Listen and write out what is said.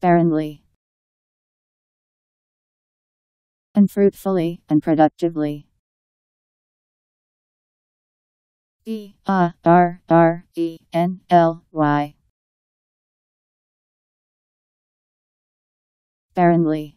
barrenly and fruitfully and productively. barrenly Barrenly